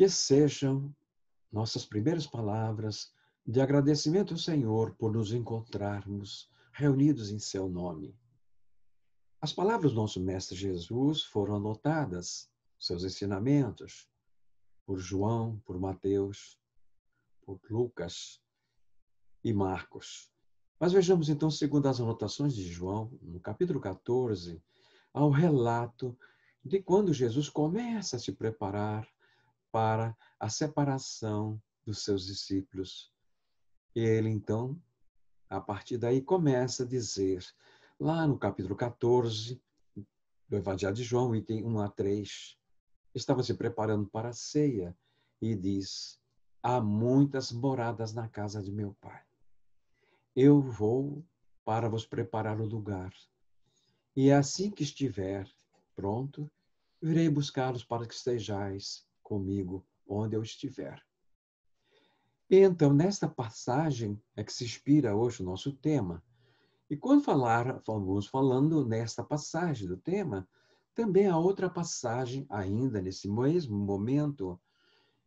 que sejam nossas primeiras palavras de agradecimento ao Senhor por nos encontrarmos reunidos em seu nome. As palavras do nosso Mestre Jesus foram anotadas, seus ensinamentos, por João, por Mateus, por Lucas e Marcos. Mas vejamos então, segundo as anotações de João, no capítulo 14, ao relato de quando Jesus começa a se preparar para a separação dos seus discípulos. E ele então, a partir daí, começa a dizer, lá no capítulo 14 do Evangelho de João, item 1 a 3, estava se preparando para a ceia e diz: Há muitas moradas na casa de meu pai. Eu vou para vos preparar o lugar. E assim que estiver pronto, virei buscá-los para que estejais comigo onde eu estiver. E então, nesta passagem é que se inspira hoje o nosso tema. E quando falar, vamos falando nesta passagem do tema, também há outra passagem ainda nesse mesmo momento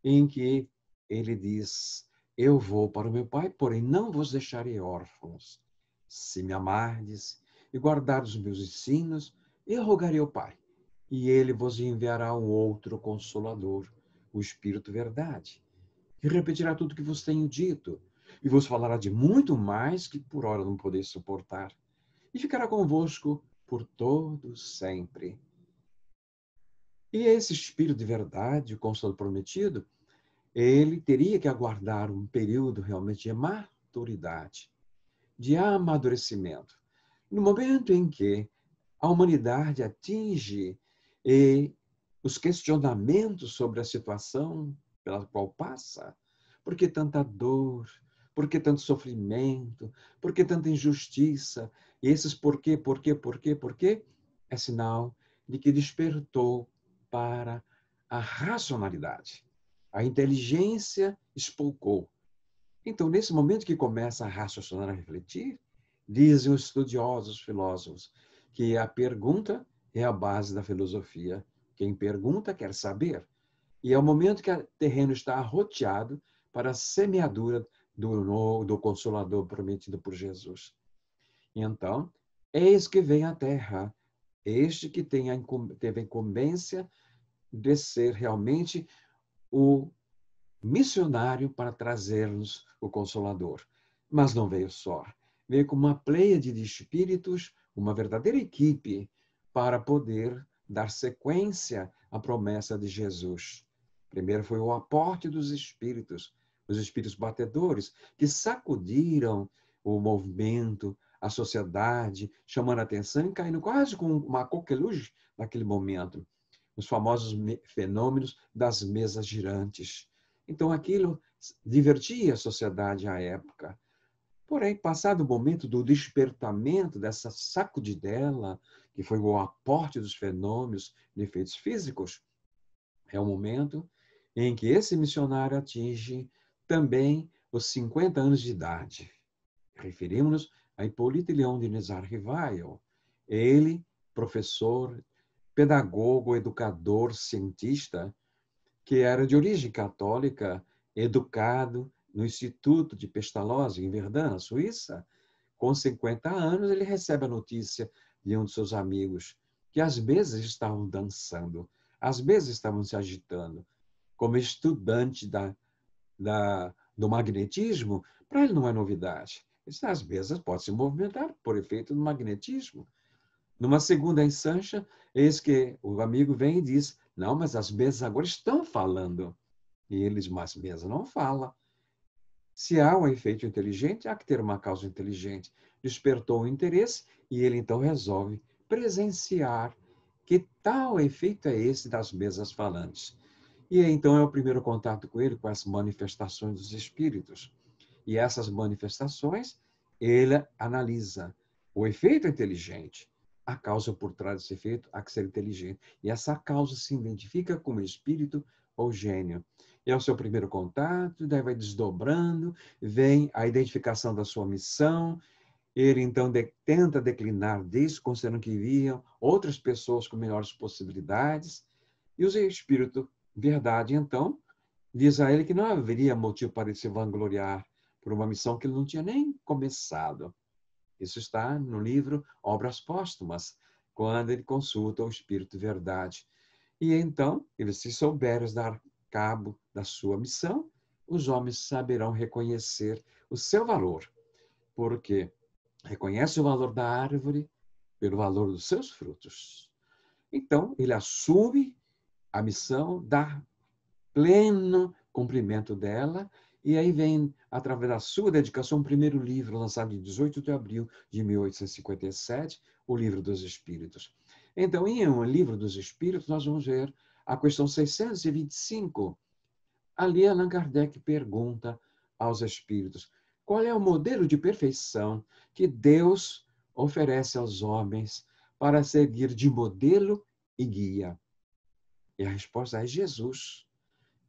em que ele diz: Eu vou para o meu pai, porém não vos deixarei órfãos. Se me amardes e guardardes os meus ensinos, eu rogarei ao Pai, e ele vos enviará um outro consolador, o Espírito Verdade. E repetirá tudo o que vos tenho dito, e vos falará de muito mais que por ora não podeis suportar, e ficará convosco por todo sempre. E esse Espírito de Verdade, o Consolador prometido, ele teria que aguardar um período realmente de maturidade, de amadurecimento. No momento em que a humanidade atinge e os questionamentos sobre a situação pela qual passa. Por que tanta dor? Por que tanto sofrimento? Por que tanta injustiça? E esses porquê, porquê, porquê, porquê é sinal de que despertou para a racionalidade. A inteligência espolcou. Então, nesse momento que começa a raciocinar, a refletir, dizem os estudiosos, os filósofos, que a pergunta é a base da filosofia. Quem pergunta quer saber. E é o momento que o terreno está arroteado para a semeadura do, do Consolador prometido por Jesus. Então, eis que vem a terra, este que tem a, teve a incumbência de ser realmente o missionário para trazer-nos o Consolador. Mas não veio só. Veio com uma pleia de espíritos, uma verdadeira equipe para poder dar sequência à promessa de Jesus. Primeiro foi o aporte dos espíritos, os espíritos batedores, que sacudiram o movimento, a sociedade, chamando a atenção e caindo quase com uma coqueluche naquele momento. Os famosos fenômenos das mesas girantes. Então aquilo divertia a sociedade à época. Porém, passado o momento do despertamento dessa sacudidela, que foi o aporte dos fenômenos de efeitos físicos, é o momento em que esse missionário atinge também os 50 anos de idade. Referimos-nos a Hipólito Leão de Nizar Rivail, ele, professor, pedagogo, educador, cientista, que era de origem católica, educado no Instituto de Pestalozzi, em Verdun, na Suíça, com 50 anos, ele recebe a notícia e um de seus amigos, que às vezes estavam dançando, às vezes estavam se agitando, como estudante da, da do magnetismo, para ele não é novidade. Isso, às vezes pode se movimentar por efeito do magnetismo. Numa segunda ensancha, eis que o amigo vem e diz: Não, mas as mesas agora estão falando. E eles, mas mesa não fala. Se há um efeito inteligente, há que ter uma causa inteligente despertou o interesse e ele então resolve presenciar que tal efeito é esse das mesas falantes. E então é o primeiro contato com ele, com as manifestações dos espíritos. E essas manifestações, ele analisa o efeito inteligente, a causa por trás desse efeito, a que ser inteligente. E essa causa se identifica como espírito ou gênio. E é o seu primeiro contato, daí vai desdobrando, vem a identificação da sua missão, ele então de, tenta declinar disso, considerando que viam outras pessoas com melhores possibilidades. E o Espírito Verdade, então, diz a ele que não haveria motivo para ele se vangloriar por uma missão que ele não tinha nem começado. Isso está no livro Obras Póstumas, quando ele consulta o Espírito Verdade. E então, ele, se souberes dar cabo da sua missão, os homens saberão reconhecer o seu valor. Porque reconhece o valor da árvore pelo valor dos seus frutos. Então, ele assume a missão, dá pleno cumprimento dela, e aí vem, através da sua dedicação, o primeiro livro, lançado em 18 de abril de 1857, o Livro dos Espíritos. Então, em um Livro dos Espíritos, nós vamos ver a questão 625. Ali, Allan Kardec pergunta aos espíritos: qual é o modelo de perfeição que Deus oferece aos homens para seguir de modelo e guia? E a resposta é Jesus.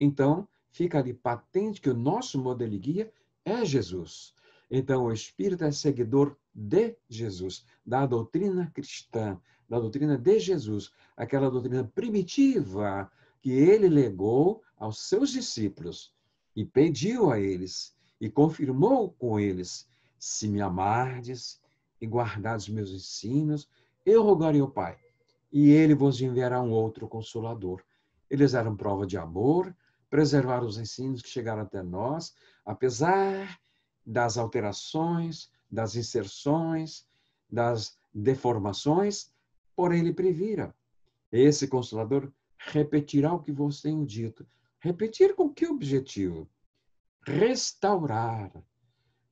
Então, fica ali patente que o nosso modelo e guia é Jesus. Então, o Espírito é seguidor de Jesus, da doutrina cristã, da doutrina de Jesus, aquela doutrina primitiva que ele legou aos seus discípulos e pediu a eles e confirmou com eles: Se me amardes e guardardes meus ensinos, eu rogarei ao Pai, e ele vos enviará um outro consolador. Eles eram prova de amor, preservaram os ensinos que chegaram até nós, apesar das alterações, das inserções, das deformações, porém ele previra. Esse consolador repetirá o que vos tenho dito. Repetir com que objetivo? restaurar,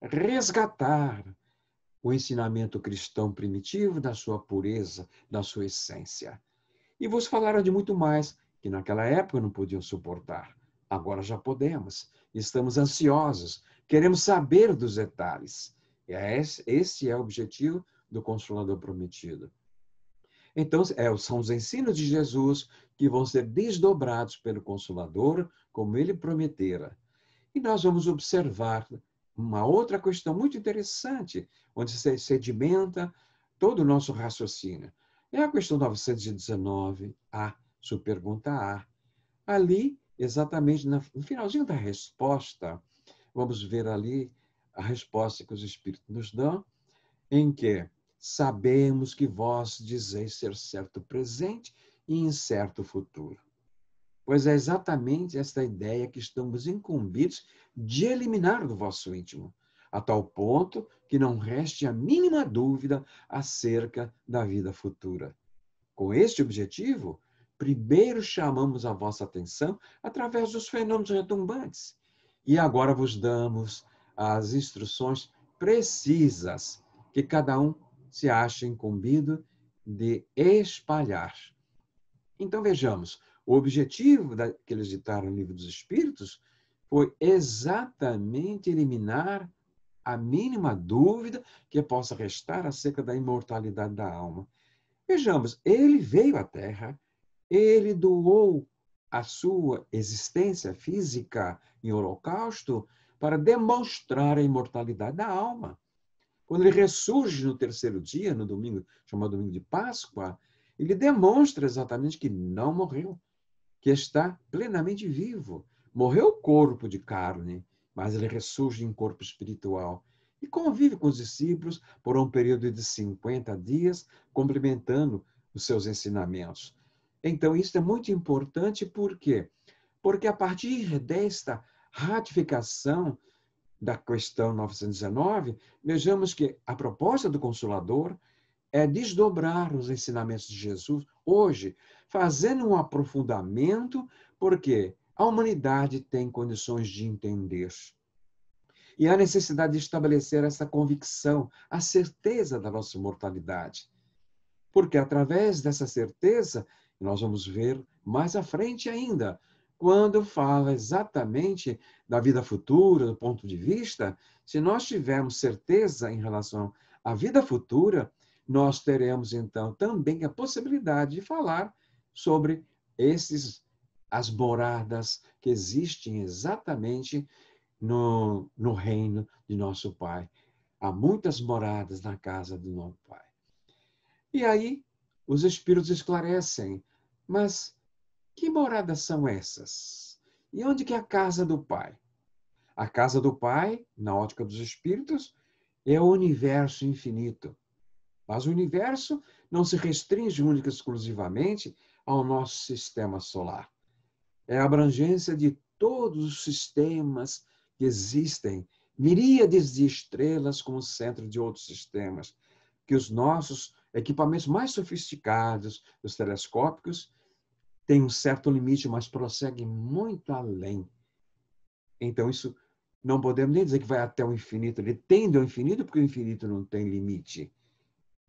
resgatar o ensinamento cristão primitivo da sua pureza, da sua essência. E vos falaram de muito mais que naquela época não podiam suportar. Agora já podemos. Estamos ansiosos, queremos saber dos detalhes. É e esse é o objetivo do Consolador Prometido. Então, é, são os ensinos de Jesus que vão ser desdobrados pelo Consolador, como ele prometera. E nós vamos observar uma outra questão muito interessante, onde se sedimenta todo o nosso raciocínio. É a questão 919A, subpergunta A. Ali, exatamente no finalzinho da resposta, vamos ver ali a resposta que os Espíritos nos dão, em que sabemos que vós dizeis ser certo presente e incerto futuro pois é exatamente esta ideia que estamos incumbidos de eliminar do vosso íntimo, a tal ponto que não reste a mínima dúvida acerca da vida futura. Com este objetivo, primeiro chamamos a vossa atenção através dos fenômenos retumbantes e agora vos damos as instruções precisas que cada um se acha incumbido de espalhar. Então vejamos, o objetivo da, que eles ditaram no Livro dos Espíritos foi exatamente eliminar a mínima dúvida que possa restar acerca da imortalidade da alma. Vejamos, ele veio à Terra, ele doou a sua existência física em holocausto para demonstrar a imortalidade da alma. Quando ele ressurge no terceiro dia, no domingo, chamado domingo de Páscoa, ele demonstra exatamente que não morreu, que está plenamente vivo. Morreu o corpo de carne, mas ele ressurge em corpo espiritual e convive com os discípulos por um período de 50 dias, complementando os seus ensinamentos. Então, isso é muito importante, por quê? Porque a partir desta ratificação da questão 919, vejamos que a proposta do Consolador é desdobrar os ensinamentos de Jesus hoje, fazendo um aprofundamento, porque a humanidade tem condições de entender. E a necessidade de estabelecer essa convicção, a certeza da nossa imortalidade. Porque através dessa certeza, nós vamos ver mais à frente ainda, quando fala exatamente da vida futura, do ponto de vista, se nós tivermos certeza em relação à vida futura, nós teremos então também a possibilidade de falar sobre esses as moradas que existem exatamente no, no reino de nosso Pai. Há muitas moradas na casa do nosso Pai. E aí os espíritos esclarecem, mas que moradas são essas? E onde que é a casa do Pai? A casa do Pai, na ótica dos espíritos, é o universo infinito. Mas o universo não se restringe única e exclusivamente ao nosso sistema solar. É a abrangência de todos os sistemas que existem, miríades de estrelas como centro de outros sistemas, que os nossos equipamentos mais sofisticados, os telescópicos, têm um certo limite, mas prosseguem muito além. Então, isso não podemos nem dizer que vai até o infinito, ele tende ao infinito, porque o infinito não tem limite.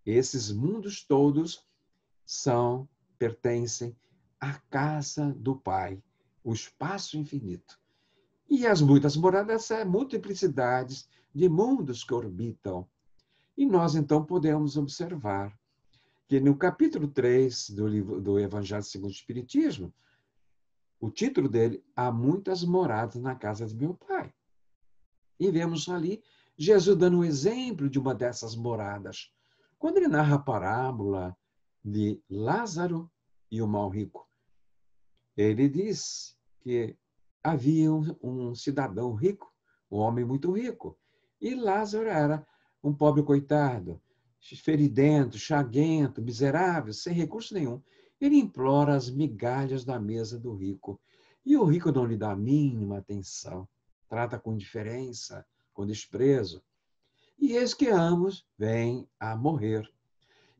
Esses mundos todos são pertencem à casa do Pai, o espaço infinito. E as muitas moradas são multiplicidades de mundos que orbitam. E nós então podemos observar que no capítulo 3 do livro do Evangelho segundo o Espiritismo, o título dele, Há muitas moradas na casa de meu pai. E vemos ali Jesus dando um exemplo de uma dessas moradas, quando ele narra a parábola de Lázaro e o mal rico, ele diz que havia um, um cidadão rico, um homem muito rico, e Lázaro era um pobre coitado, feridento, chaguento, miserável, sem recurso nenhum. Ele implora as migalhas da mesa do rico. E o rico não lhe dá a mínima atenção, trata com indiferença, com desprezo e eis que ambos vêm a morrer.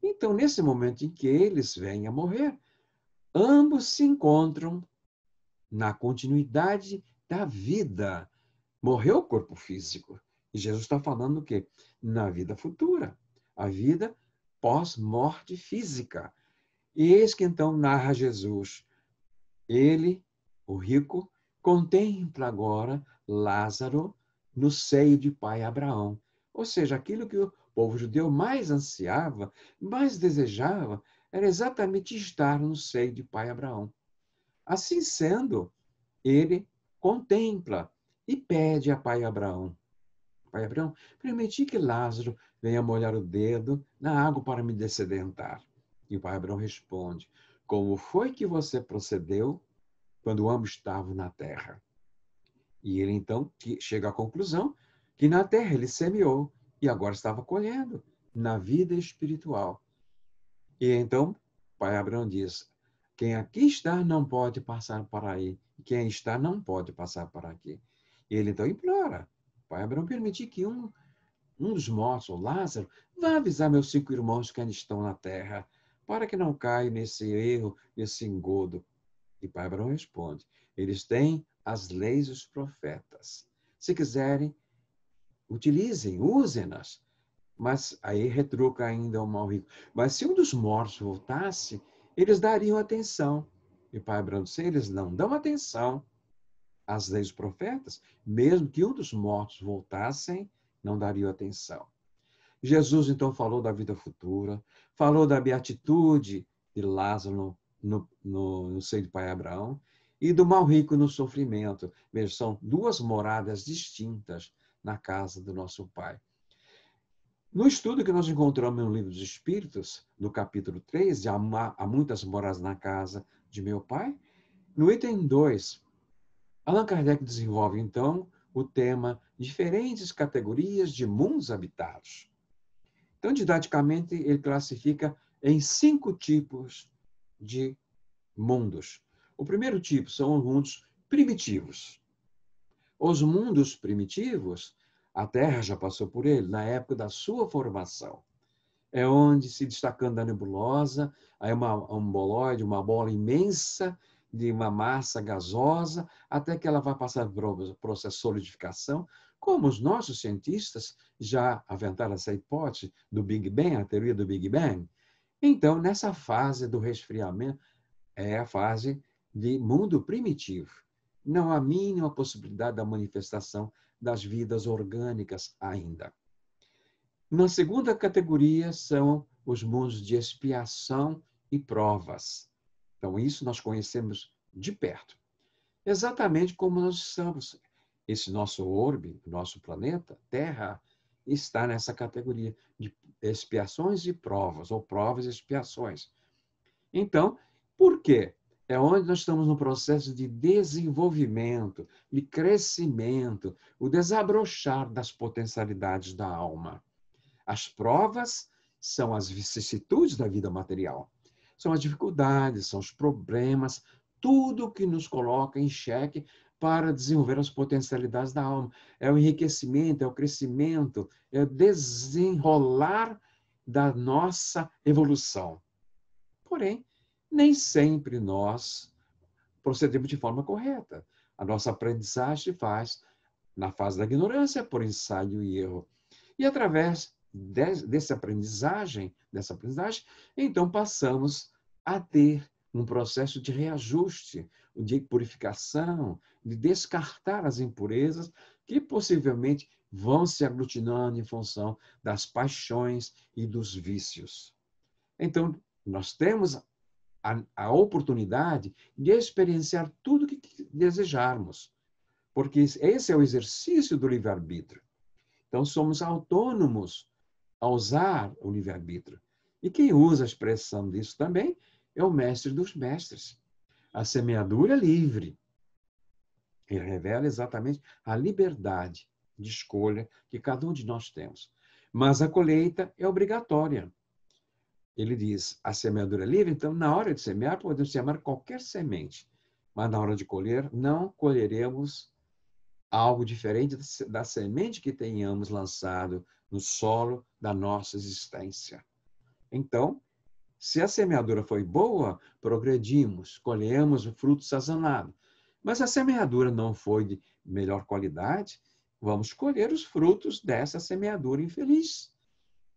Então, nesse momento em que eles vêm a morrer, ambos se encontram na continuidade da vida. Morreu o corpo físico. E Jesus está falando o quê? Na vida futura, a vida pós-morte física. E eis que então narra Jesus. Ele, o rico, contempla agora Lázaro no seio de pai Abraão. Ou seja, aquilo que o povo judeu mais ansiava, mais desejava, era exatamente estar no seio de pai Abraão. Assim sendo, ele contempla e pede a pai Abraão: Pai Abraão, permiti que Lázaro venha molhar o dedo na água para me descedentar. E o pai Abraão responde: Como foi que você procedeu quando ambos estavam na terra? E ele então chega à conclusão que na terra ele semeou e agora estava colhendo na vida espiritual. E então, Pai Abraão diz: quem aqui está não pode passar para aí, quem está não pode passar para aqui. E ele então implora: Pai Abraão, permitir que um, um dos mortos, o Lázaro, vá avisar meus cinco irmãos que ainda estão na terra, para que não caia nesse erro, nesse engodo. E Pai Abraão responde: Eles têm as leis dos profetas. Se quiserem, utilizem, usem-nas. Mas aí retruca ainda o mal rico. Mas se um dos mortos voltasse, eles dariam atenção. E Pai Abraão disse, eles não dão atenção às leis dos profetas, mesmo que um dos mortos voltassem, não dariam atenção. Jesus então falou da vida futura, falou da beatitude de Lázaro no, no, no seio de Pai Abraão e do mal rico no sofrimento. Veja, são duas moradas distintas, na casa do nosso Pai. No estudo que nós encontramos no Livro dos Espíritos, no capítulo 3, de Há muitas moradas na casa de meu Pai, no item 2, Allan Kardec desenvolve então o tema diferentes categorias de mundos habitados. Então, didaticamente, ele classifica em cinco tipos de mundos. O primeiro tipo são os mundos primitivos, os mundos primitivos, a Terra já passou por ele na época da sua formação. É onde, se destacando da nebulosa, aí uma um uma bola imensa de uma massa gasosa, até que ela vai passar por um processo de solidificação, como os nossos cientistas já aventaram essa hipótese do Big Bang, a teoria do Big Bang. Então, nessa fase do resfriamento, é a fase de mundo primitivo não há mínima possibilidade da manifestação das vidas orgânicas ainda. Na segunda categoria são os mundos de expiação e provas. Então, isso nós conhecemos de perto. Exatamente como nós estamos. Esse nosso orbe, nosso planeta, Terra, está nessa categoria de expiações e provas, ou provas e expiações. Então, por quê? É onde nós estamos no processo de desenvolvimento, de crescimento, o desabrochar das potencialidades da alma. As provas são as vicissitudes da vida material, são as dificuldades, são os problemas, tudo que nos coloca em xeque para desenvolver as potencialidades da alma. É o enriquecimento, é o crescimento, é o desenrolar da nossa evolução. Porém, nem sempre nós procedemos de forma correta. A nossa aprendizagem faz na fase da ignorância, por ensaio e erro. E através de, dessa aprendizagem, dessa aprendizagem, então passamos a ter um processo de reajuste, de purificação, de descartar as impurezas que possivelmente vão se aglutinando em função das paixões e dos vícios. Então, nós temos a, a oportunidade de experienciar tudo que desejarmos, porque esse é o exercício do livre-arbítrio. Então, somos autônomos a usar o livre-arbítrio. E quem usa a expressão disso também é o mestre dos mestres. A semeadura livre. Ele revela exatamente a liberdade de escolha que cada um de nós temos. Mas a colheita é obrigatória ele diz: a semeadura é livre, então na hora de semear, podemos semear qualquer semente, mas na hora de colher, não colheremos algo diferente da semente que tenhamos lançado no solo da nossa existência. Então, se a semeadura foi boa, progredimos, colhemos o fruto sazonado. Mas se a semeadura não foi de melhor qualidade, vamos colher os frutos dessa semeadura infeliz.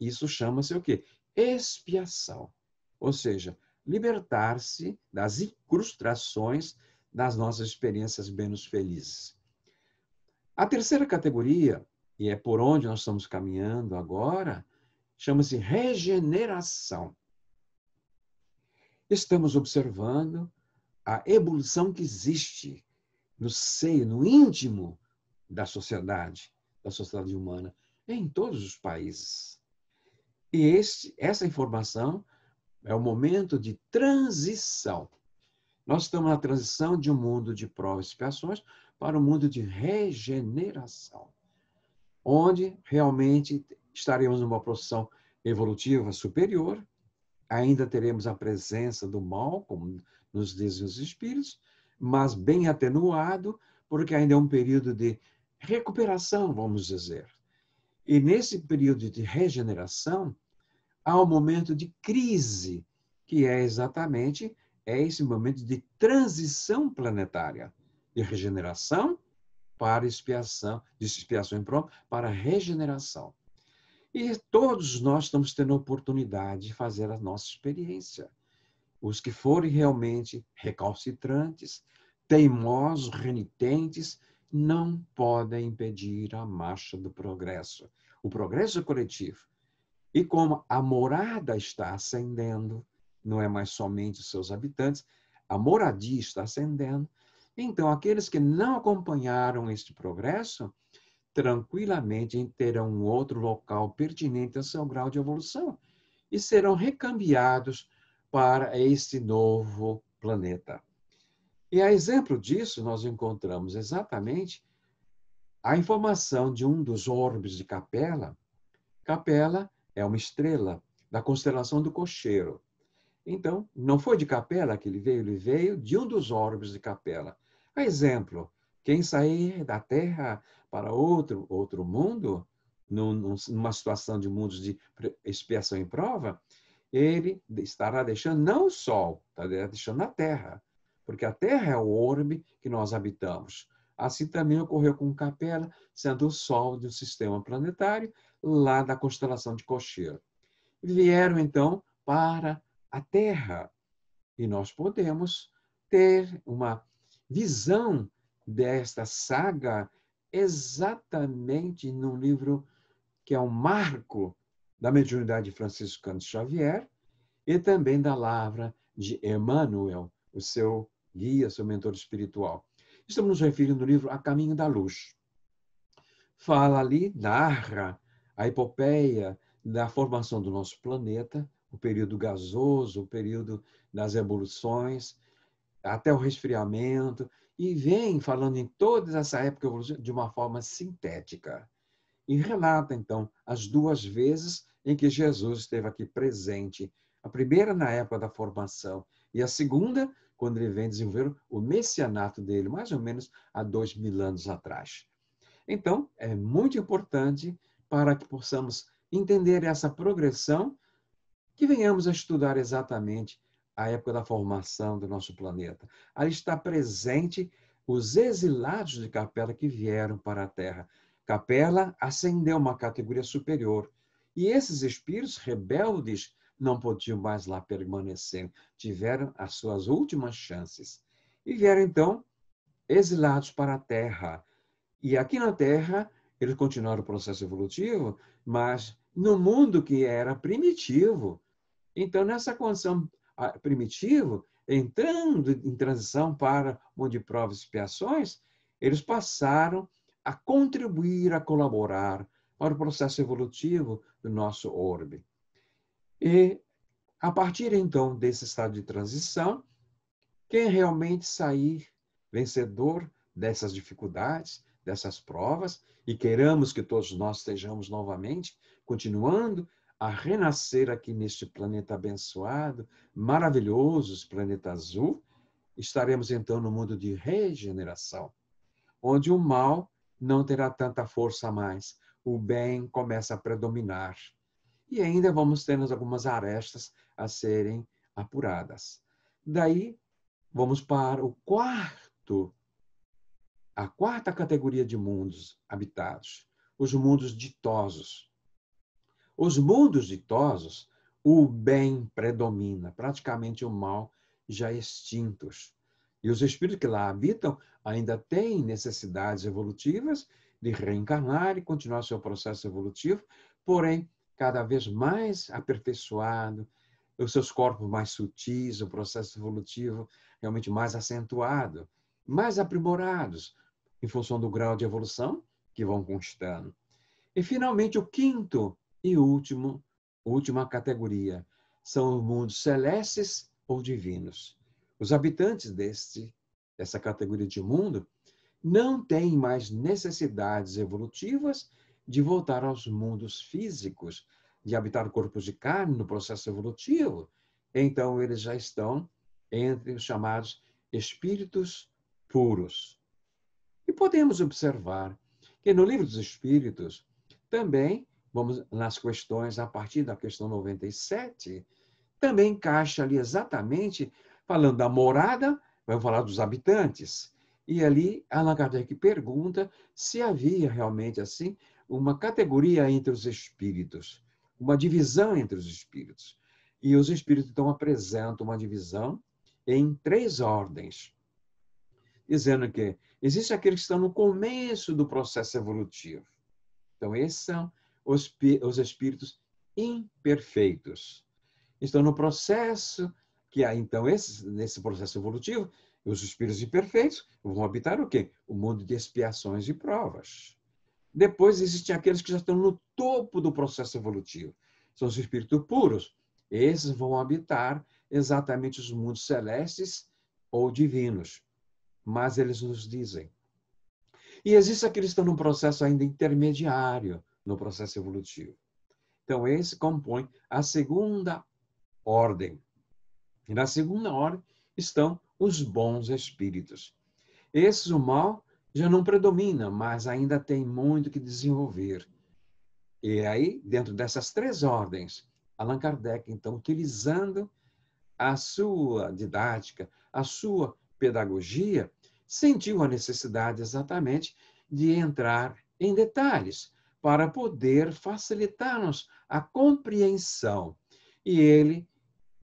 Isso chama-se o quê? expiação, ou seja, libertar-se das incrustações das nossas experiências menos felizes. A terceira categoria, e é por onde nós estamos caminhando agora, chama-se regeneração. Estamos observando a evolução que existe no seio, no íntimo da sociedade, da sociedade humana, em todos os países. E essa informação é o momento de transição. Nós estamos na transição de um mundo de provas e expiações para um mundo de regeneração, onde realmente estaremos numa posição evolutiva superior, ainda teremos a presença do mal, como nos dizem os espíritos, mas bem atenuado, porque ainda é um período de recuperação, vamos dizer. E nesse período de regeneração, há um momento de crise, que é exatamente é esse momento de transição planetária, de regeneração para expiação, de expiação imprópria para regeneração. E todos nós estamos tendo a oportunidade de fazer a nossa experiência. Os que forem realmente recalcitrantes, teimosos, renitentes, não podem impedir a marcha do progresso, o progresso coletivo. E como a morada está ascendendo, não é mais somente os seus habitantes, a moradia está ascendendo, então aqueles que não acompanharam este progresso, tranquilamente terão um outro local pertinente ao seu grau de evolução e serão recambiados para este novo planeta. E a exemplo disso, nós encontramos exatamente a informação de um dos orbes de Capela. Capela é uma estrela da constelação do Cocheiro. Então, não foi de Capela que ele veio, ele veio de um dos orbes de Capela. A exemplo, quem sair da Terra para outro, outro mundo, numa situação de mundos de expiação e prova, ele estará deixando não o Sol, estará deixando a Terra, porque a Terra é o orbe que nós habitamos. Assim também ocorreu com Capela, sendo o Sol de um sistema planetário lá da constelação de Cocheiro. Vieram então para a Terra e nós podemos ter uma visão desta saga exatamente num livro que é um marco da mediunidade de Francisco Canto Xavier e também da lavra de Emmanuel, o seu guia, seu mentor espiritual. Estamos nos referindo no livro A Caminho da Luz. Fala ali, narra a epopeia da formação do nosso planeta, o período gasoso, o período das evoluções, até o resfriamento, e vem falando em toda essa época de uma forma sintética. E relata, então, as duas vezes em que Jesus esteve aqui presente. A primeira na época da formação e a segunda quando ele vem desenvolver o messianato dele, mais ou menos há dois mil anos atrás. Então, é muito importante para que possamos entender essa progressão que venhamos a estudar exatamente a época da formação do nosso planeta. Ali está presente os exilados de Capela que vieram para a Terra. Capela ascendeu uma categoria superior. E esses espíritos rebeldes não podiam mais lá permanecer, tiveram as suas últimas chances e vieram então exilados para a terra. E aqui na terra eles continuaram o processo evolutivo, mas no mundo que era primitivo. Então, nessa condição ah, primitiva, entrando em transição para o mundo de provas e expiações, eles passaram a contribuir, a colaborar para o processo evolutivo do nosso orbe. E a partir então desse estado de transição, quem realmente sair vencedor dessas dificuldades, dessas provas, e queiramos que todos nós estejamos novamente continuando a renascer aqui neste planeta abençoado, maravilhoso, esse planeta azul, estaremos então no mundo de regeneração, onde o mal não terá tanta força mais, o bem começa a predominar e ainda vamos tendo algumas arestas a serem apuradas. Daí, vamos para o quarto, a quarta categoria de mundos habitados, os mundos ditosos. Os mundos ditosos, o bem predomina, praticamente o mal já extintos. E os espíritos que lá habitam ainda têm necessidades evolutivas de reencarnar e continuar seu processo evolutivo, porém cada vez mais aperfeiçoado, os seus corpos mais sutis, o processo evolutivo realmente mais acentuado, mais aprimorados em função do grau de evolução que vão constando E finalmente o quinto e último, última categoria são os mundos celestes ou divinos. Os habitantes deste dessa categoria de mundo não têm mais necessidades evolutivas de voltar aos mundos físicos, de habitar corpos de carne no processo evolutivo, então eles já estão entre os chamados espíritos puros. E podemos observar que no livro dos espíritos também vamos nas questões a partir da questão 97, também encaixa ali exatamente falando da morada, vai falar dos habitantes. E ali Allan Kardec pergunta se havia realmente assim uma categoria entre os espíritos, uma divisão entre os espíritos. E os espíritos, então, apresentam uma divisão em três ordens, dizendo que existe aqueles que estão no começo do processo evolutivo. Então, esses são os, os espíritos imperfeitos. Estão no processo que há, então, esses, nesse processo evolutivo, os espíritos imperfeitos vão habitar o quê? O mundo de expiações e provas. Depois existem aqueles que já estão no topo do processo evolutivo. São os espíritos puros. Esses vão habitar exatamente os mundos celestes ou divinos. Mas eles nos dizem. E existem aqueles que estão num processo ainda intermediário no processo evolutivo. Então, esse compõe a segunda ordem. E na segunda ordem estão os bons espíritos. Esses, o mal, já não predomina, mas ainda tem muito que desenvolver. E aí, dentro dessas três ordens, Allan Kardec, então, utilizando a sua didática, a sua pedagogia, sentiu a necessidade exatamente de entrar em detalhes para poder facilitar-nos a compreensão. E ele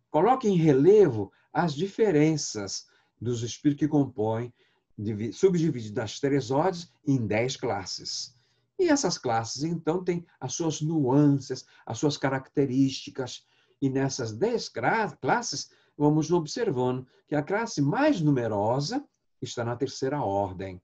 coloca em relevo as diferenças dos espíritos que compõem subdividido as três ordens em dez classes. E essas classes, então, têm as suas nuances, as suas características. E nessas dez classes, vamos observando que a classe mais numerosa está na terceira ordem.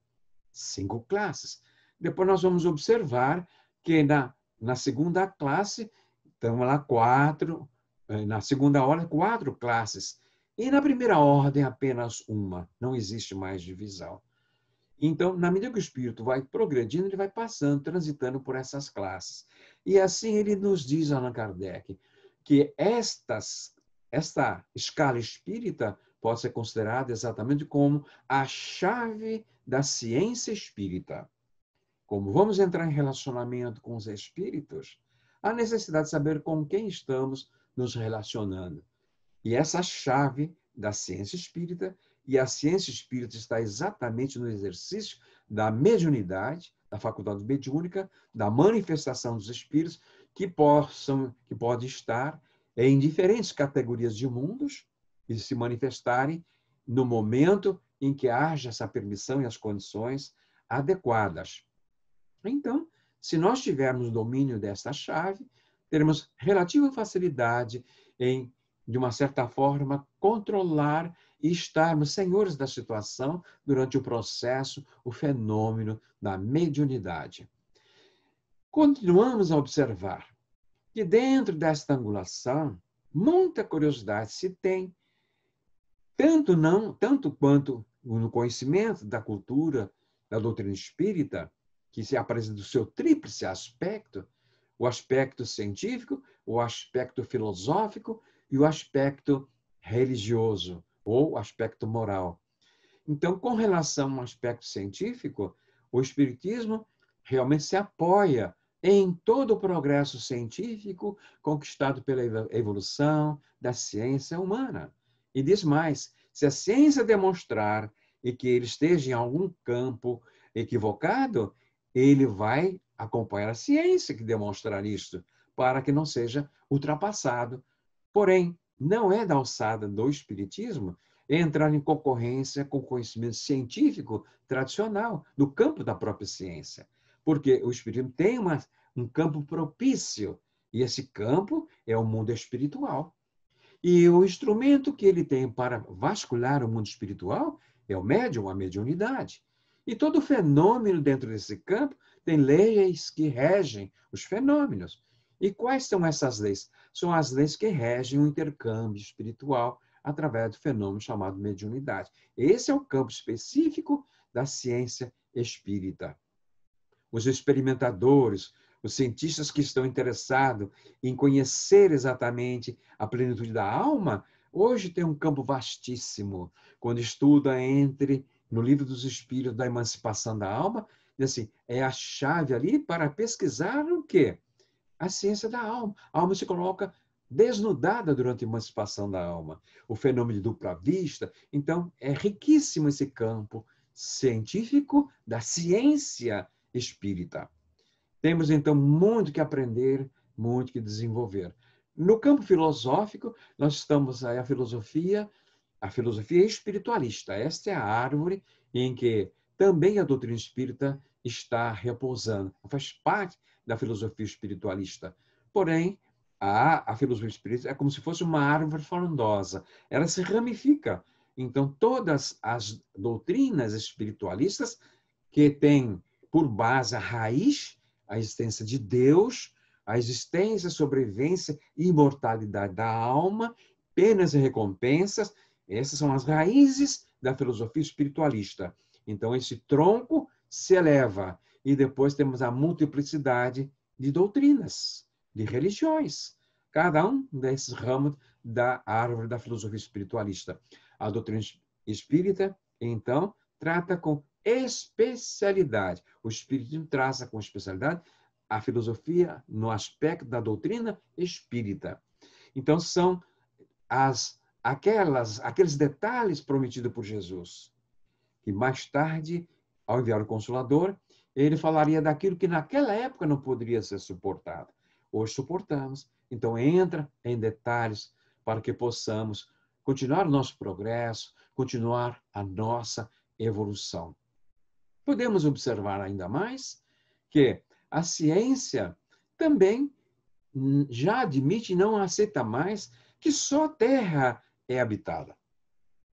Cinco classes. Depois nós vamos observar que na, na segunda classe, então lá quatro, eh, na segunda ordem, quatro classes. E na primeira ordem, apenas uma. Não existe mais divisão. Então, na medida que o espírito vai progredindo, ele vai passando, transitando por essas classes. E assim ele nos diz, Allan Kardec, que estas, esta escala espírita pode ser considerada exatamente como a chave da ciência espírita. Como vamos entrar em relacionamento com os espíritos, há necessidade de saber com quem estamos nos relacionando. E essa é chave da ciência espírita, e a ciência espírita está exatamente no exercício da mediunidade, da faculdade mediúnica, da manifestação dos espíritos, que possam, que pode estar em diferentes categorias de mundos e se manifestarem no momento em que haja essa permissão e as condições adequadas. Então, se nós tivermos domínio desta chave, teremos relativa facilidade em de uma certa forma, controlar e estarmos senhores da situação durante o processo, o fenômeno da mediunidade. Continuamos a observar que dentro desta angulação, muita curiosidade se tem, tanto não, tanto quanto no conhecimento da cultura da doutrina espírita, que se apresenta do seu tríplice aspecto, o aspecto científico, o aspecto filosófico e o aspecto religioso ou aspecto moral. Então, com relação ao aspecto científico, o Espiritismo realmente se apoia em todo o progresso científico conquistado pela evolução da ciência humana. E diz mais: se a ciência demonstrar e que ele esteja em algum campo equivocado, ele vai acompanhar a ciência que demonstrar isto, para que não seja ultrapassado Porém, não é da alçada do Espiritismo entrar em concorrência com o conhecimento científico tradicional, do campo da própria ciência. Porque o Espiritismo tem uma, um campo propício, e esse campo é o mundo espiritual. E o instrumento que ele tem para vascular o mundo espiritual é o médium, a mediunidade. E todo fenômeno dentro desse campo tem leis que regem os fenômenos. E quais são essas leis? São as leis que regem o intercâmbio espiritual através do fenômeno chamado mediunidade. Esse é o campo específico da ciência espírita. Os experimentadores, os cientistas que estão interessados em conhecer exatamente a plenitude da alma, hoje tem um campo vastíssimo. Quando estuda entre no livro dos espíritos da emancipação da alma, e assim, é a chave ali para pesquisar o quê? a ciência da alma. A alma se coloca desnudada durante a emancipação da alma. O fenômeno do dupla vista. Então, é riquíssimo esse campo científico da ciência espírita. Temos, então, muito que aprender, muito que desenvolver. No campo filosófico, nós estamos aí a filosofia, a filosofia espiritualista. Esta é a árvore em que também a doutrina espírita está repousando. Faz parte da filosofia espiritualista. Porém, a, a filosofia espiritual é como se fosse uma árvore frondosa. Ela se ramifica. Então, todas as doutrinas espiritualistas que têm por base a raiz, a existência de Deus, a existência, a sobrevivência e imortalidade da alma, penas e recompensas, essas são as raízes da filosofia espiritualista. Então, esse tronco se eleva e depois temos a multiplicidade de doutrinas, de religiões. Cada um desses ramos da árvore da filosofia espiritualista. A doutrina espírita, então, trata com especialidade. O espiritismo traça com especialidade a filosofia no aspecto da doutrina espírita. Então são as aquelas aqueles detalhes prometidos por Jesus, que mais tarde, ao enviar o consolador, ele falaria daquilo que naquela época não poderia ser suportado. Hoje suportamos. Então, entra em detalhes para que possamos continuar o nosso progresso, continuar a nossa evolução. Podemos observar ainda mais que a ciência também já admite e não aceita mais que só a Terra é habitada.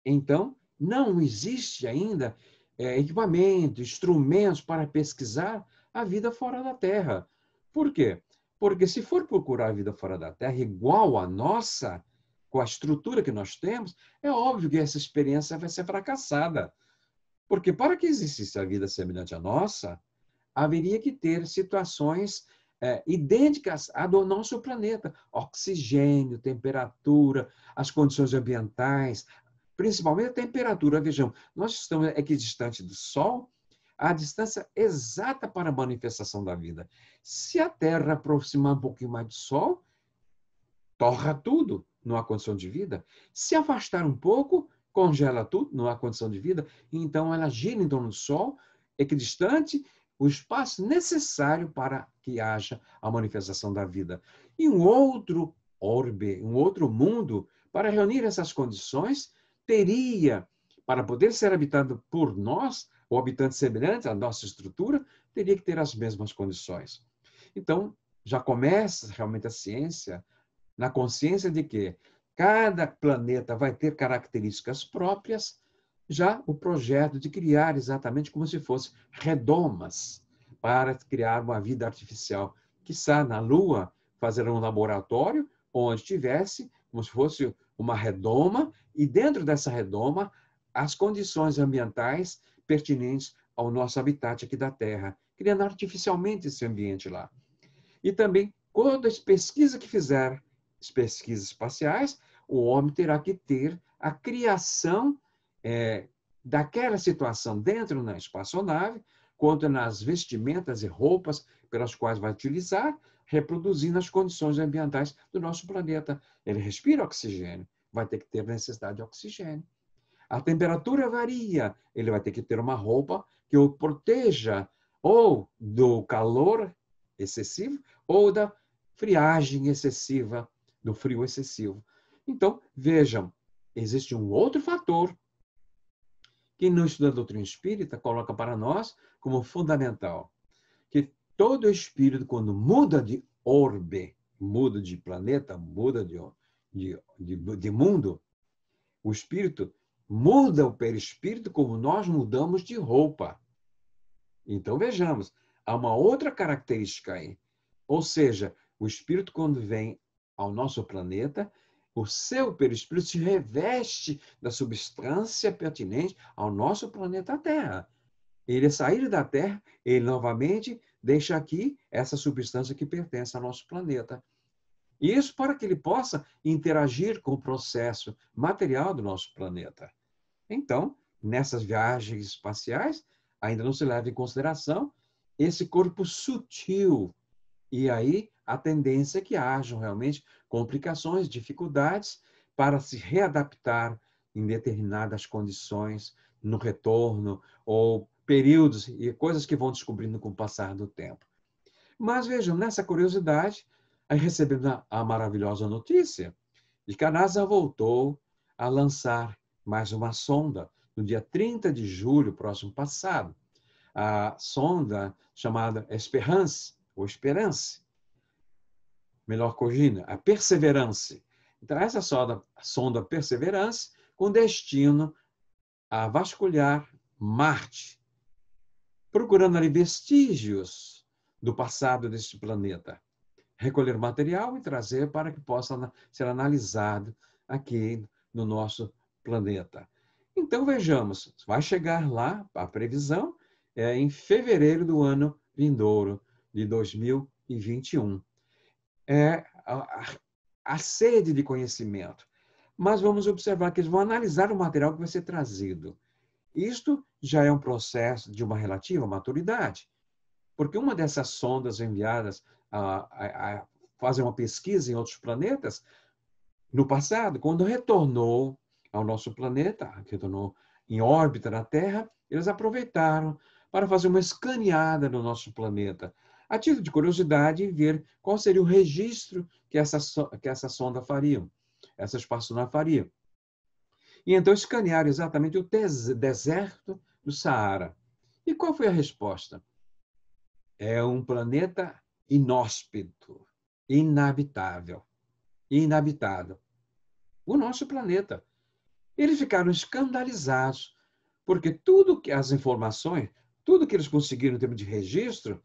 Então, não existe ainda é, equipamento, instrumentos para pesquisar a vida fora da Terra. Por quê? Porque se for procurar a vida fora da Terra igual à nossa, com a estrutura que nós temos, é óbvio que essa experiência vai ser fracassada. Porque para que existisse a vida semelhante à nossa, haveria que ter situações é, idênticas à do nosso planeta: oxigênio, temperatura, as condições ambientais, principalmente a temperatura. Vejam, nós estamos equidistante do Sol, a distância exata para a manifestação da vida. Se a Terra aproximar um pouquinho mais do Sol, torra tudo, não há condição de vida. Se afastar um pouco, congela tudo, não há condição de vida. Então ela gira em torno do Sol, equidistante, o espaço necessário para que haja a manifestação da vida. E um outro orbe, um outro mundo, para reunir essas condições, teria, para poder ser habitado por nós, ou habitante semelhante à nossa estrutura, teria que ter as mesmas condições. Então, já começa realmente a ciência na consciência de que cada planeta vai ter características próprias, já o projeto de criar exatamente como se fosse redomas para criar uma vida artificial. está na Lua, fazer um laboratório onde tivesse, como se fosse uma redoma e dentro dessa redoma as condições ambientais pertinentes ao nosso habitat aqui da Terra, criando artificialmente esse ambiente lá. E também, quando as pesquisas que fizer, as pesquisas espaciais, o homem terá que ter a criação é, daquela situação dentro da espaçonave, quanto nas vestimentas e roupas pelas quais vai utilizar, reproduzindo as condições ambientais do nosso planeta. Ele respira oxigênio, vai ter que ter necessidade de oxigênio. A temperatura varia, ele vai ter que ter uma roupa que o proteja ou do calor excessivo ou da friagem excessiva, do frio excessivo. Então, vejam, existe um outro fator que não estudo da doutrina espírita coloca para nós como fundamental, que todo espírito, quando muda de orbe, muda de planeta, muda de, de, de, de mundo, o espírito muda o perispírito como nós mudamos de roupa. Então vejamos, há uma outra característica aí. Ou seja, o espírito, quando vem ao nosso planeta, o seu perispírito se reveste da substância pertinente ao nosso planeta Terra. Ele é sair da Terra, ele novamente deixa aqui essa substância que pertence ao nosso planeta. Isso para que ele possa interagir com o processo material do nosso planeta. Então, nessas viagens espaciais, ainda não se leva em consideração esse corpo sutil. E aí a tendência é que hajam realmente complicações, dificuldades para se readaptar em determinadas condições no retorno ou períodos e coisas que vão descobrindo com o passar do tempo. Mas vejam, nessa curiosidade, aí recebendo a maravilhosa notícia de que a NASA voltou a lançar mais uma sonda no dia 30 de julho próximo passado. A sonda chamada Esperance, ou Esperance, melhor corrigindo, a Perseverance. Então, essa sonda, sonda Perseverance, com destino a vasculhar Marte, procurando ali vestígios do passado deste planeta, recolher material e trazer para que possa ser analisado aqui no nosso planeta. Então vejamos, vai chegar lá a previsão é em fevereiro do ano vindouro de 2021. É a, a sede de conhecimento. Mas vamos observar que eles vão analisar o material que vai ser trazido. Isto já é um processo de uma relativa maturidade. Porque uma dessas sondas enviadas a, a, a fazer uma pesquisa em outros planetas, no passado, quando retornou ao nosso planeta, retornou em órbita da Terra, eles aproveitaram para fazer uma escaneada no nosso planeta, a título de curiosidade, ver qual seria o registro que essa, que essa sonda faria, essa espaçonave faria e então escanearam exatamente o deserto do Saara. E qual foi a resposta? É um planeta inóspito, inabitável, inabitado. O nosso planeta. Eles ficaram escandalizados, porque tudo que as informações, tudo que eles conseguiram em termos de registro,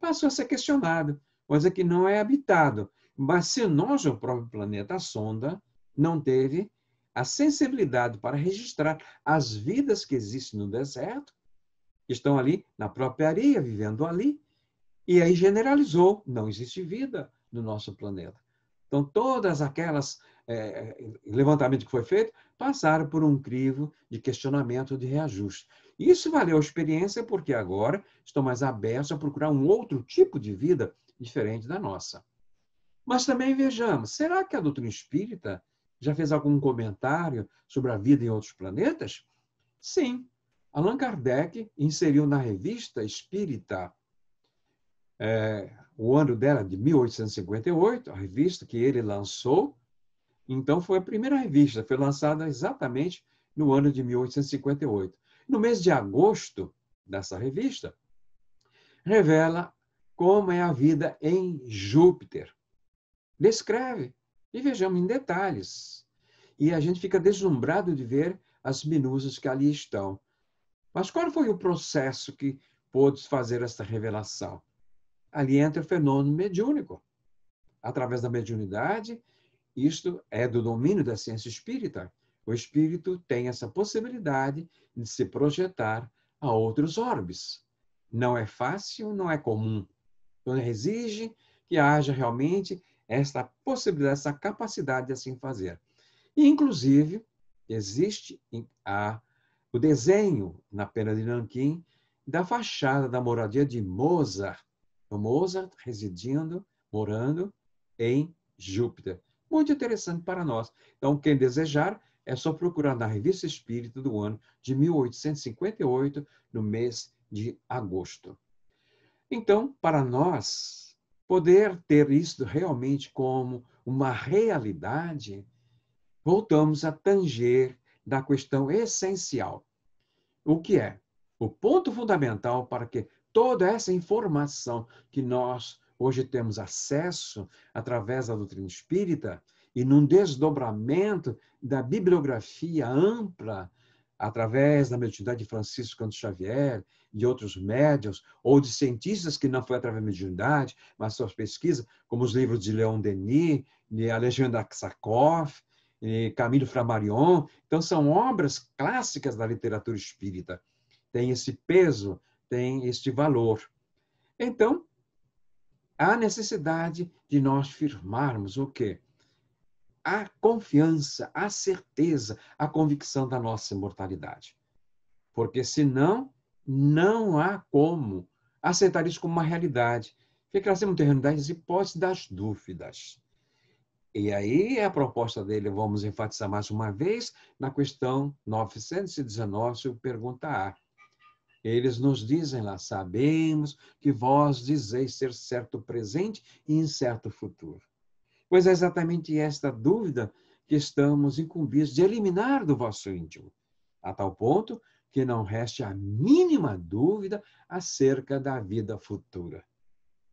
passou a ser questionado. Mas é que não é habitado. Mas se nós, o próprio planeta, a sonda, não teve a sensibilidade para registrar as vidas que existem no deserto, estão ali na própria areia, vivendo ali, e aí generalizou: não existe vida no nosso planeta. Então, todas aquelas é, que foi feito passaram por um crivo de questionamento, de reajuste. Isso valeu a experiência porque agora estão mais abertos a procurar um outro tipo de vida diferente da nossa. Mas também vejamos, será que a doutrina espírita já fez algum comentário sobre a vida em outros planetas? Sim. Allan Kardec inseriu na revista Espírita, é, o ano dela de 1858, a revista que ele lançou. Então, foi a primeira revista, foi lançada exatamente no ano de 1858. No mês de agosto dessa revista, revela como é a vida em Júpiter. Descreve e vejamos em detalhes. E a gente fica deslumbrado de ver as minúcias que ali estão. Mas qual foi o processo que pôde fazer esta revelação? Ali entra o fenômeno mediúnico. Através da mediunidade, isto é do domínio da ciência espírita. O espírito tem essa possibilidade de se projetar a outros orbes. Não é fácil, não é comum. Então, exige que haja realmente esta possibilidade, essa capacidade de assim fazer. E, inclusive, existe a, o desenho na pena de Nanquim da fachada da moradia de Mozart, Mozart residindo, morando em Júpiter. Muito interessante para nós. Então, quem desejar, é só procurar na Revista Espírita do ano de 1858, no mês de agosto. Então, para nós, poder ter isso realmente como uma realidade, voltamos a tanger da questão essencial. O que é? O ponto fundamental para que toda essa informação que nós hoje temos acesso através da doutrina espírita e num desdobramento da bibliografia ampla através da mediunidade de Francisco Canto Xavier e outros médios, ou de cientistas que não foi através da mediunidade, mas suas pesquisas, como os livros de Leon Denis, de Alexandre Aksakoff, de Camilo Framarion, Então, são obras clássicas da literatura espírita. Tem esse peso, tem este valor. Então, há necessidade de nós firmarmos o quê? a confiança, a certeza, a convicção da nossa imortalidade. Porque senão, não há como aceitar isso como uma realidade. Fica sem assim, uma realidade nas hipóteses das dúvidas. E aí é a proposta dele, vamos enfatizar mais uma vez, na questão 919, pergunta A. Eles nos dizem lá, sabemos que vós dizeis ser certo presente e incerto futuro. Pois é exatamente esta dúvida que estamos incumbidos de eliminar do vosso íntimo, a tal ponto que não reste a mínima dúvida acerca da vida futura.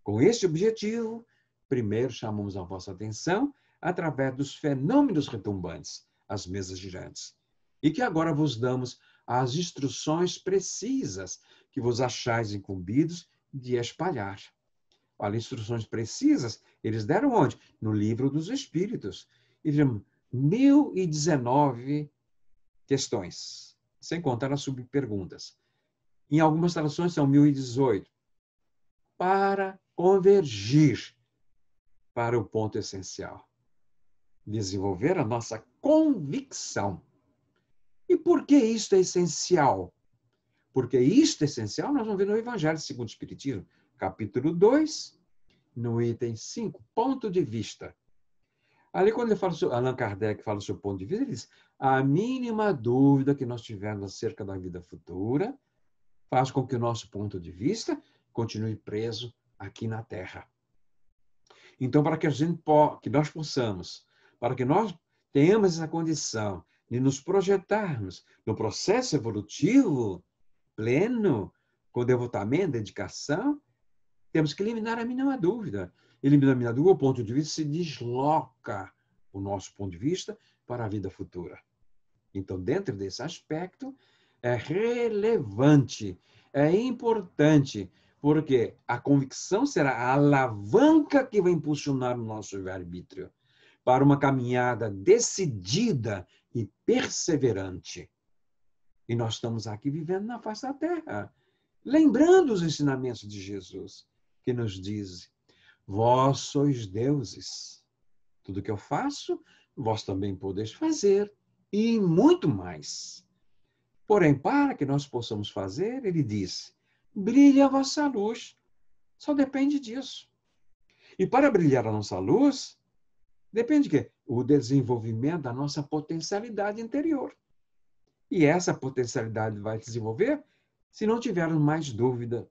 Com este objetivo, primeiro chamamos a vossa atenção através dos fenômenos retumbantes, as mesas girantes, e que agora vos damos as instruções precisas que vos achais incumbidos de espalhar. Olha, instruções precisas, eles deram onde? No livro dos Espíritos. E vejam, 1019 questões, sem contar as subperguntas. Em algumas traduções são 1018. Para convergir para o ponto essencial. Desenvolver a nossa convicção. E por que isto é essencial? Porque isto é essencial, nós vamos ver no Evangelho segundo o Espiritismo capítulo 2, no item 5, ponto de vista. Ali, quando ele fala, Allan Kardec fala o seu ponto de vista, ele diz: a mínima dúvida que nós tivermos acerca da vida futura faz com que o nosso ponto de vista continue preso aqui na Terra. Então, para que, a gente, que nós possamos, para que nós tenhamos essa condição de nos projetarmos no processo evolutivo pleno, com devotamento, dedicação, temos que eliminar a mínima dúvida. Eliminar a dúvida, o ponto de vista se desloca o nosso ponto de vista para a vida futura. Então, dentro desse aspecto, é relevante, é importante, porque a convicção será a alavanca que vai impulsionar o nosso arbítrio para uma caminhada decidida e perseverante. E nós estamos aqui vivendo na face da terra, lembrando os ensinamentos de Jesus que nos diz: Vós sois deuses. Tudo que eu faço, vós também podeis fazer, e muito mais. Porém, para que nós possamos fazer, ele disse: brilha a vossa luz. Só depende disso. E para brilhar a nossa luz, depende de quê? O desenvolvimento da nossa potencialidade interior. E essa potencialidade vai se desenvolver se não tivermos mais dúvida,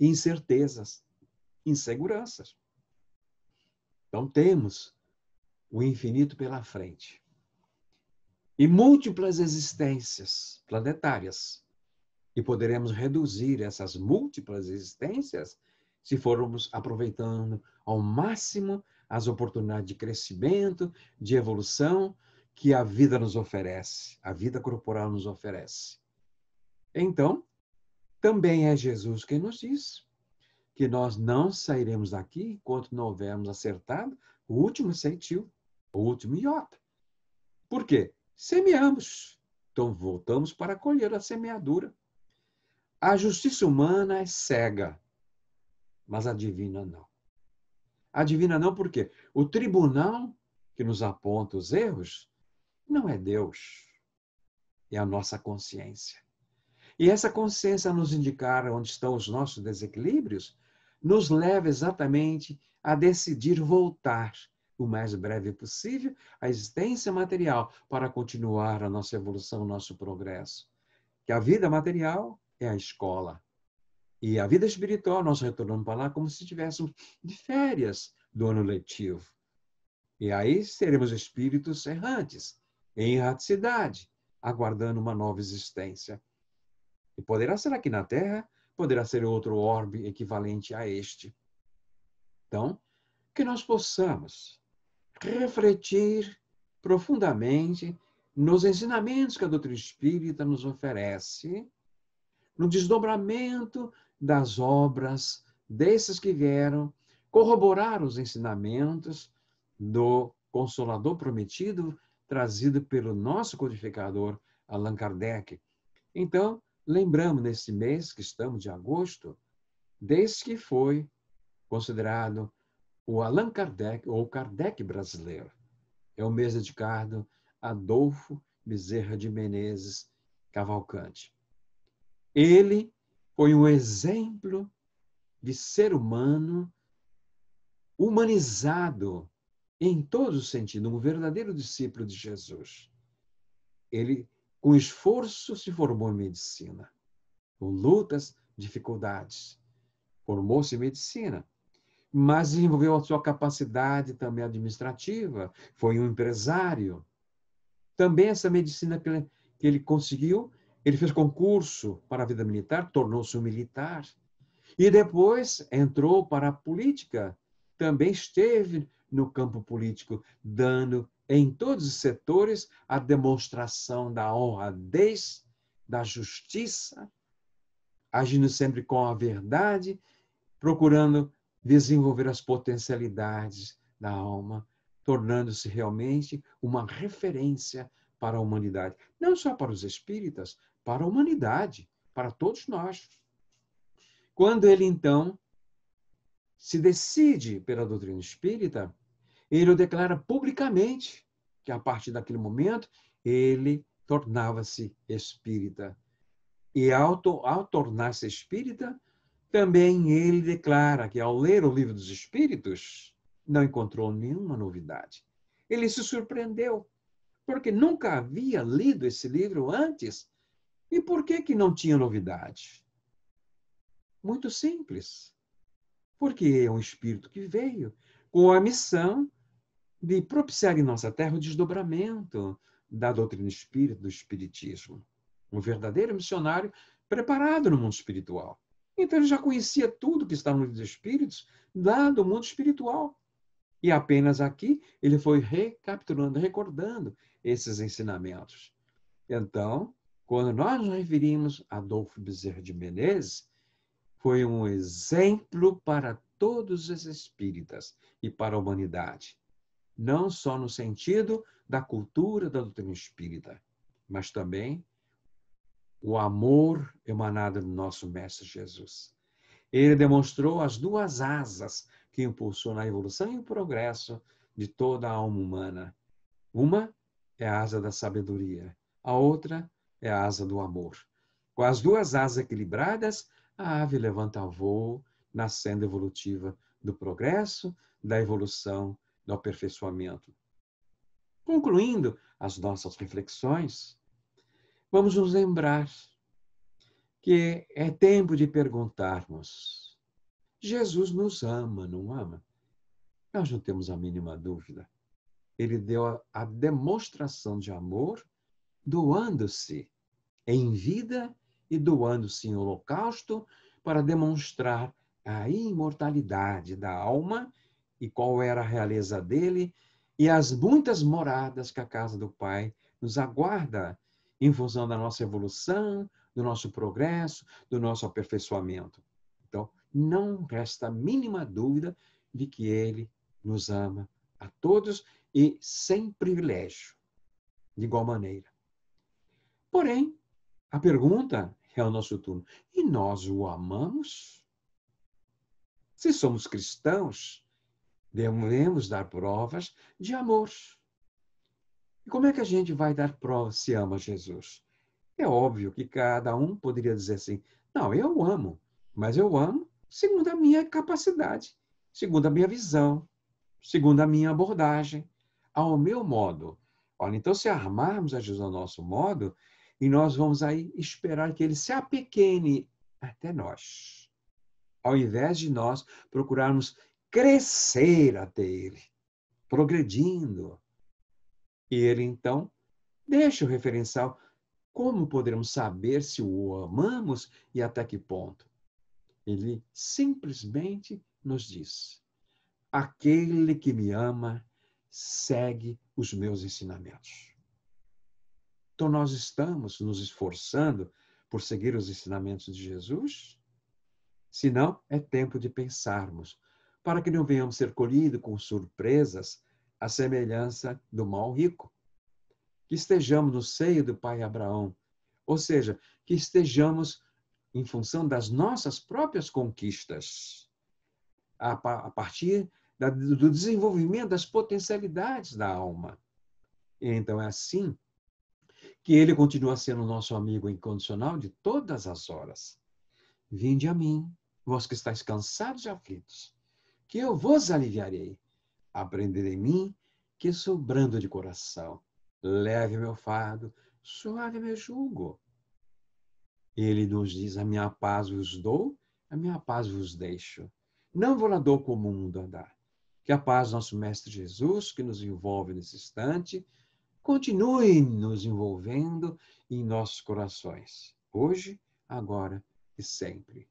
incertezas, inseguranças. Então temos o infinito pela frente. E múltiplas existências planetárias. E poderemos reduzir essas múltiplas existências se formos aproveitando ao máximo as oportunidades de crescimento, de evolução que a vida nos oferece, a vida corporal nos oferece. Então, também é Jesus quem nos diz que nós não sairemos daqui enquanto não houvermos acertado o último sentiu, o último iota. Por quê? Semeamos. Então voltamos para colher a semeadura. A justiça humana é cega, mas a divina não. A divina não por quê? O tribunal que nos aponta os erros não é Deus, é a nossa consciência. E essa consciência nos indicar onde estão os nossos desequilíbrios nos leva exatamente a decidir voltar o mais breve possível à existência material para continuar a nossa evolução, o nosso progresso. Que a vida material é a escola. E a vida espiritual, nós retornamos para lá como se estivéssemos de férias do ano letivo. E aí seremos espíritos errantes, em erraticidade, aguardando uma nova existência. E poderá ser aqui na Terra, poderá ser outro orbe equivalente a este. Então, que nós possamos refletir profundamente nos ensinamentos que a doutrina espírita nos oferece, no desdobramento das obras desses que vieram corroborar os ensinamentos do Consolador Prometido, trazido pelo nosso codificador Allan Kardec. Então, Lembramos nesse mês que estamos de agosto, desde que foi considerado o Allan Kardec ou Kardec brasileiro. É o mês dedicado a Adolfo Bezerra de Menezes Cavalcante. Ele foi um exemplo de ser humano humanizado em todo sentido, um verdadeiro discípulo de Jesus. Ele com esforço se formou em medicina. Com lutas, dificuldades, formou-se em medicina. Mas desenvolveu a sua capacidade também administrativa, foi um empresário. Também essa medicina que ele conseguiu, ele fez concurso para a vida militar, tornou-se um militar. E depois entrou para a política. Também esteve no campo político, dando em todos os setores a demonstração da honradez, da justiça, agindo sempre com a verdade, procurando desenvolver as potencialidades da alma, tornando-se realmente uma referência para a humanidade, não só para os espíritas, para a humanidade, para todos nós. Quando ele então se decide pela doutrina espírita, ele o declara publicamente que a partir daquele momento ele tornava-se espírita. E ao, ao tornar-se espírita, também ele declara que ao ler o livro dos espíritos, não encontrou nenhuma novidade. Ele se surpreendeu, porque nunca havia lido esse livro antes. E por que que não tinha novidade? Muito simples porque é um espírito que veio com a missão de propiciar em nossa terra o desdobramento da doutrina espírita, do espiritismo. Um verdadeiro missionário preparado no mundo espiritual. Então ele já conhecia tudo que está no livro dos espíritos, lá do mundo espiritual. E apenas aqui ele foi recapitulando, recordando esses ensinamentos. Então, quando nós nos referimos a Adolfo Bezerra de Menezes, foi um exemplo para todos os espíritas e para a humanidade. Não só no sentido da cultura da doutrina espírita, mas também o amor emanado do nosso Mestre Jesus. Ele demonstrou as duas asas que impulsionam a evolução e o progresso de toda a alma humana. Uma é a asa da sabedoria, a outra é a asa do amor. Com as duas asas equilibradas, a ave levanta voo na senda evolutiva do progresso, da evolução, do aperfeiçoamento. Concluindo as nossas reflexões, vamos nos lembrar que é tempo de perguntarmos: Jesus nos ama, não ama? Nós não temos a mínima dúvida. Ele deu a, a demonstração de amor doando-se em vida e doando-se em holocausto para demonstrar a imortalidade da alma e qual era a realeza dele e as muitas moradas que a casa do Pai nos aguarda em função da nossa evolução, do nosso progresso, do nosso aperfeiçoamento. Então, não resta a mínima dúvida de que ele nos ama a todos e sem privilégio, de igual maneira. Porém, a pergunta é o nosso turno. E nós o amamos? Se somos cristãos, devemos dar provas de amor. E como é que a gente vai dar prova se ama Jesus? É óbvio que cada um poderia dizer assim: não, eu amo, mas eu amo segundo a minha capacidade, segundo a minha visão, segundo a minha abordagem, ao meu modo. Olha, então, se armarmos a Jesus ao nosso modo, e nós vamos aí esperar que ele se apequene até nós, ao invés de nós procurarmos crescer até ele, progredindo. E ele então deixa o referencial. Como poderemos saber se o amamos e até que ponto? Ele simplesmente nos diz: Aquele que me ama segue os meus ensinamentos. Então, nós estamos nos esforçando por seguir os ensinamentos de Jesus? Se não, é tempo de pensarmos, para que não venhamos ser colhidos com surpresas à semelhança do mal rico. Que estejamos no seio do pai Abraão, ou seja, que estejamos em função das nossas próprias conquistas, a partir do desenvolvimento das potencialidades da alma. Então, é assim que ele continua sendo nosso amigo incondicional de todas as horas. Vinde a mim, vós que estáis cansados e aflitos, que eu vos aliviarei. Aprendei em mim, que sou brando de coração. Leve meu fardo, suave meu jugo. Ele nos diz: A minha paz vos dou, a minha paz vos deixo. Não vou lá dou como o mundo a dar. Que a paz do nosso Mestre Jesus, que nos envolve nesse instante, continue nos envolvendo em nossos corações, hoje, agora e sempre.